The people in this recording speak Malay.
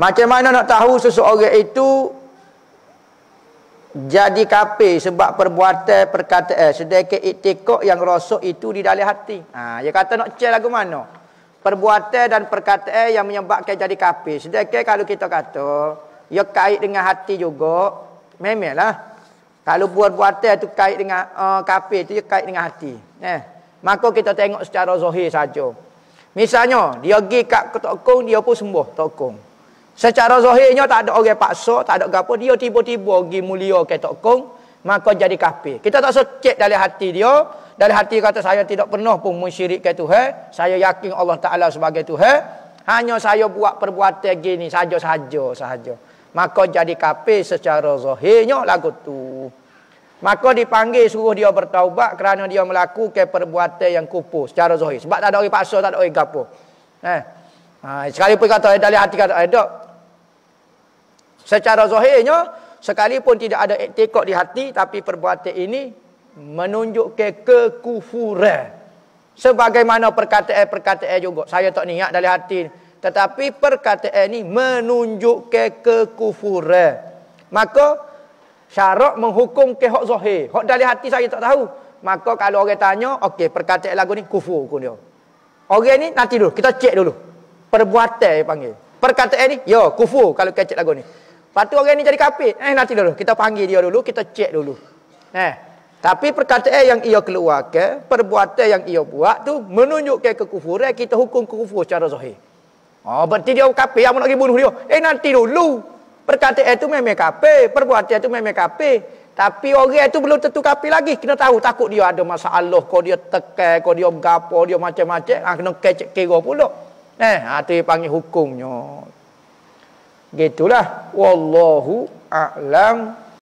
Macam mana nak tahu seseorang itu jadi kafir sebab perbuatan perkataan eh, sedekah itikad yang rosak itu di dalam hati. Ha, dia kata nak cek lagu mana? Perbuatan dan perkataan yang menyebabkan jadi kafir. Sedekah kalau kita kata ia ya kait dengan hati juga, Memelah Kalau buat buatan itu kait dengan uh, kafir itu ia ya kait dengan hati. Eh, maka kita tengok secara zahir saja. Misalnya, dia pergi kat tokong, dia pun sembuh tokong. Secara zahirnya tak ada orang paksa, tak ada apa, dia tiba-tiba pergi mulia ke tokong, maka jadi kafir. Kita tak sokek dari hati dia, dari hati kata saya tidak pernah pun mensyirikkan Tuhan, saya yakin Allah Taala sebagai Tuhan, hanya saya buat perbuatan gini saja-saja saja. Maka jadi kafir secara zahirnya lagu tu. Maka dipanggil suruh dia bertaubat kerana dia melakukan perbuatan yang kufur secara zahir. Sebab tak ada orang paksa, tak ada orang gapo. Eh. Ha, sekali pun kata, dari hati kata, eh, dok, Secara zahirnya sekalipun tidak ada i'tikad di hati tapi perbuatan ini menunjuk menunjukkan kekufuran. Sebagaimana perkataan-perkataan juga saya tak niat dari hati tetapi perkataan ini menunjuk ke kekufuran. Maka syarat menghukum ke hak zahir. Hak dari hati saya tak tahu. Maka kalau orang tanya, okey perkataan lagu ni kufur hukum dia. Orang ni nanti dulu, kita cek dulu. Perbuatan dia panggil. Perkataan ni, ya kufur kalau kita cek lagu ni. Lepas tu orang ni jadi kapit. Eh nanti dulu. Kita panggil dia dulu. Kita cek dulu. Eh. Tapi perkataan yang ia keluarkan. Perbuatan yang ia buat tu. Menunjukkan kekufuran. Kita hukum kekufuran secara zahir. Oh, berarti dia kapit. Yang nak pergi bunuh dia. Eh nanti dulu. Perkataan itu memang kapit. Perbuatan itu memang kapit. Tapi orang itu belum tentu kapi lagi. Kena tahu. Takut dia ada masalah. Kau dia tekan. Kau dia gapo, Dia macam-macam. Ha, kena kecek kira pula. Eh, itu ah, dia panggil hukumnya gitulah wallahu a'lam